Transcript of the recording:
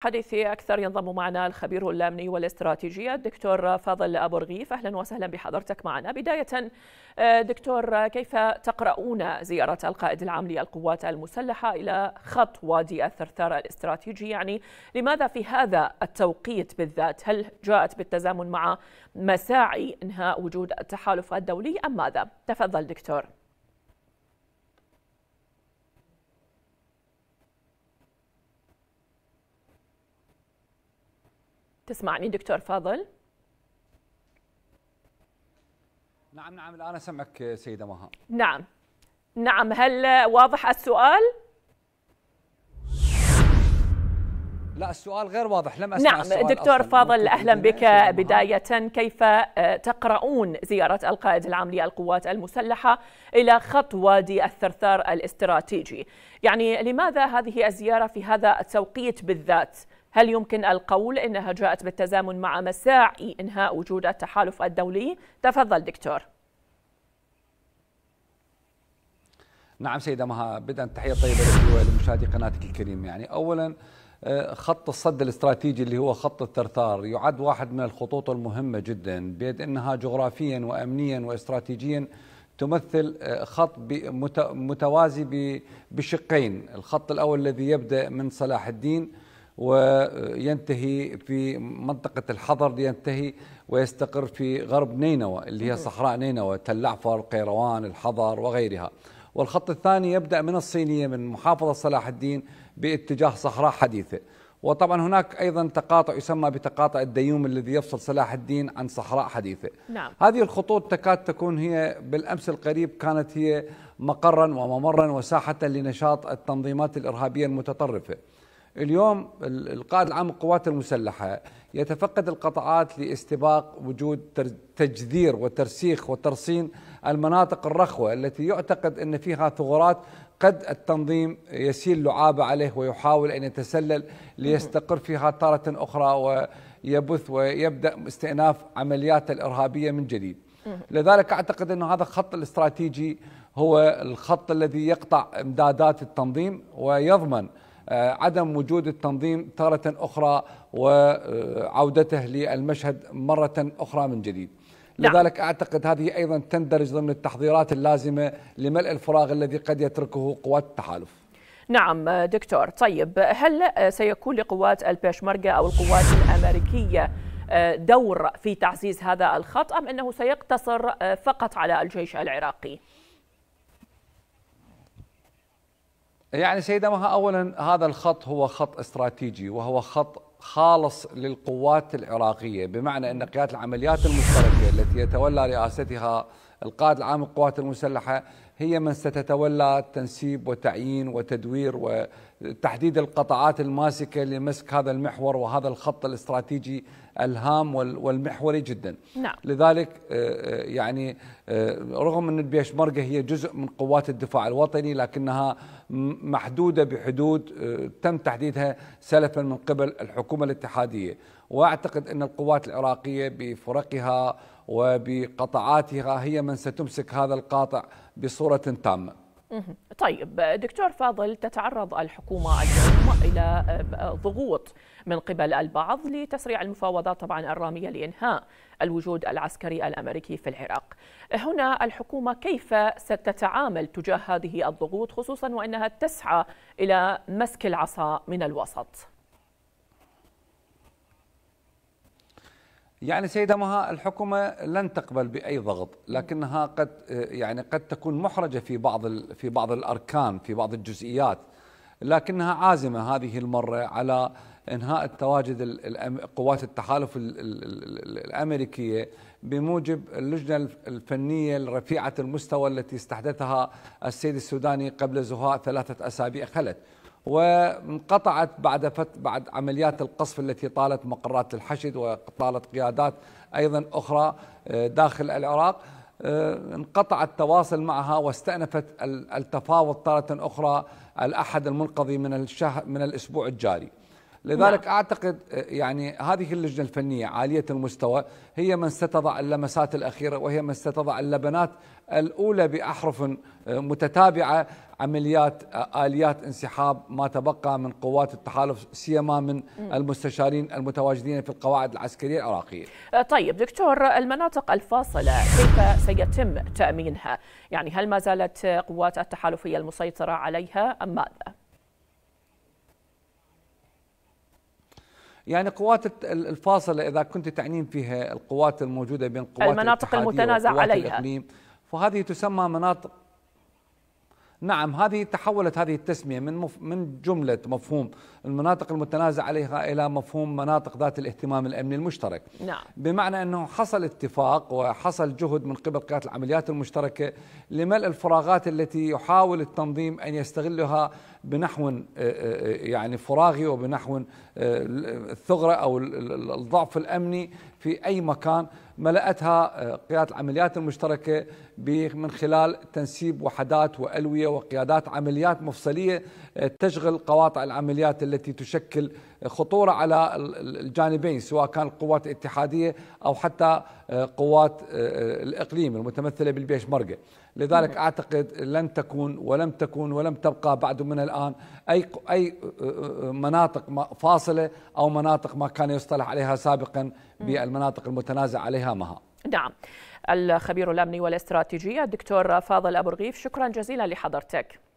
حديثي أكثر ينضم معنا الخبير الأمني والاستراتيجي الدكتور فاضل أبو رغيف أهلا وسهلا بحضرتك معنا بداية آه، دكتور كيف تقرؤون زيارة القائد العام للقوات المسلحة إلى خط وادي الثرثار الاستراتيجي يعني لماذا في هذا التوقيت بالذات هل جاءت بالتزامن مع مساعي إنهاء وجود التحالف الدولي أم ماذا تفضل دكتور تسمعني دكتور فاضل نعم نعم الآن أسمعك سيدة مها نعم نعم هل واضح السؤال؟ لا السؤال غير واضح لم أسمع نعم السؤال دكتور فاضل أهلا بك بداية كيف آه، تقرؤون زيارة القائد العام للقوات المسلحة إلى خط وادي الثرثار الاستراتيجي يعني لماذا هذه الزيارة في هذا التوقيت بالذات؟ هل يمكن القول انها جاءت بالتزامن مع مساعي انهاء وجود التحالف الدولي؟ تفضل دكتور. نعم سيده مها بدأ تحيه طيبه لمشاهدي قناتك الكريم يعني اولا آه، خط الصد الاستراتيجي اللي هو خط الثرثار يعد واحد من الخطوط المهمه جدا بيد انها جغرافيا وامنيا واستراتيجيا تمثل آه، خط متوازي بشقين الخط الاول الذي يبدا من صلاح الدين وينتهي في منطقة الحضر ينتهي ويستقر في غرب نينوى اللي هي صحراء نينوى تل عفر قيروان الحضر وغيرها والخط الثاني يبدأ من الصينية من محافظة صلاح الدين باتجاه صحراء حديثة وطبعا هناك ايضا تقاطع يسمى بتقاطع الديوم الذي يفصل صلاح الدين عن صحراء حديثه. نعم. هذه الخطوط تكاد تكون هي بالامس القريب كانت هي مقرا وممرا وساحه لنشاط التنظيمات الارهابيه المتطرفه. اليوم القائد العام للقوات المسلحه يتفقد القطاعات لاستباق وجود تجذير وترسيخ وترصين المناطق الرخوه التي يعتقد ان فيها ثغرات قد التنظيم يسيل لعابه عليه ويحاول ان يتسلل ليستقر فيها تاره اخرى ويبث ويبدا استئناف عملياته الارهابيه من جديد. لذلك اعتقد ان هذا الخط الاستراتيجي هو الخط الذي يقطع امدادات التنظيم ويضمن آه، عدم وجود التنظيم تارة أخرى وعودته للمشهد مرة أخرى من جديد نعم. لذلك أعتقد هذه أيضا تندرج ضمن التحضيرات اللازمة لملء الفراغ الذي قد يتركه قوات التحالف نعم دكتور طيب هل سيكون لقوات البيشمركة أو القوات الأمريكية آه، دور في تعزيز هذا الخط أم أنه سيقتصر آه، فقط على الجيش العراقي؟ يعني سيدة مها أولا هذا الخط هو خط استراتيجي وهو خط خالص للقوات العراقية بمعنى أن قيادة العمليات المشتركة التي يتولى رئاستها القائد العام للقوات المسلحة هي من ستتولى تنسيب وتعيين وتدوير و تحديد القطاعات الماسكة لمسك هذا المحور وهذا الخط الاستراتيجي الهام والمحوري جدا نعم. لذلك آه، آه، يعني آه، رغم أن البيشمركة هي جزء من قوات الدفاع الوطني لكنها محدودة بحدود تم تحديدها سلفا من قبل الحكومة الاتحادية وأعتقد أن القوات العراقية بفرقها وبقطاعاتها هي من ستمسك هذا القاطع بصورة تامة طيب دكتور فاضل تتعرض الحكومة اليوم إلى آه، ضغوط من قبل البعض لتسريع المفاوضات طبعا الرامية لإنهاء الوجود العسكري الأمريكي في العراق هنا الحكومة كيف ستتعامل تجاه هذه الضغوط خصوصا وأنها تسعى إلى مسك العصا من الوسط يعني سيدة مها الحكومة لن تقبل بأي ضغط لكنها قد يعني قد تكون محرجة في بعض في بعض الأركان في بعض الجزئيات لكنها عازمة هذه المرة على إنهاء التواجد قوات التحالف الأمريكية بموجب اللجنة الفنية الرفيعة المستوى التي استحدثها السيد السوداني قبل زهاء ثلاثة أسابيع خلت وانقطعت بعد فت... بعد عمليات القصف التي طالت مقرات الحشد وطالت قيادات ايضا اخرى آه، داخل العراق آه، انقطع التواصل معها واستأنفت التفاوض طالة أخرى الأحد المنقضي من الشهر من الأسبوع الجاري لذلك نعم. أعتقد يعني هذه اللجنة الفنية عالية المستوى هي من ستضع اللمسات الأخيرة وهي من ستضع اللبنات الأولى بأحرف آه، متتابعة عمليات آه، آليات انسحاب ما تبقى من قوات التحالف سيما من المستشارين المتواجدين في القواعد العسكرية العراقية آه، طيب دكتور المناطق الفاصلة كيف سيتم تأمينها؟ يعني هل ما زالت قوات التحالف هي المسيطرة عليها أم ماذا؟ يعني قوات الفاصلة إذا كنت تعنين فيها القوات الموجودة بين قوات المناطق المتنازع عليها الإقليم فهذه تسمى مناطق نعم هذه تحولت هذه التسمية من مف من جملة مفهوم المناطق المتنازع عليها إلى مفهوم مناطق ذات الاهتمام الأمني المشترك نعم. بمعنى أنه حصل اتفاق وحصل جهد من قبل قيادة العمليات المشتركة لملء الفراغات التي يحاول التنظيم أن يستغلها بنحو آه، آه، يعني فراغي وبنحو آه، الثغرة أو الضعف الأمني في أي مكان ملأتها آه، قيادة العمليات المشتركة من خلال تنسيب وحدات وألوية وقيادات عمليات مفصلية آه، تشغل قواطع العمليات التي تشكل خطوره على الجانبين سواء كان القوات الاتحاديه او حتى آه، قوات آه، آه، الاقليم المتمثله بالبيش مرقه لذلك اعتقد لن تكون ولم تكون ولم تبقى بعد من الان اي اي مناطق فاصله او مناطق ما كان يصطلح عليها سابقا بالمناطق المتنازع عليها مها نعم الخبير الامني والاستراتيجي الدكتور فاضل ابو رغيف شكرا جزيلا لحضرتك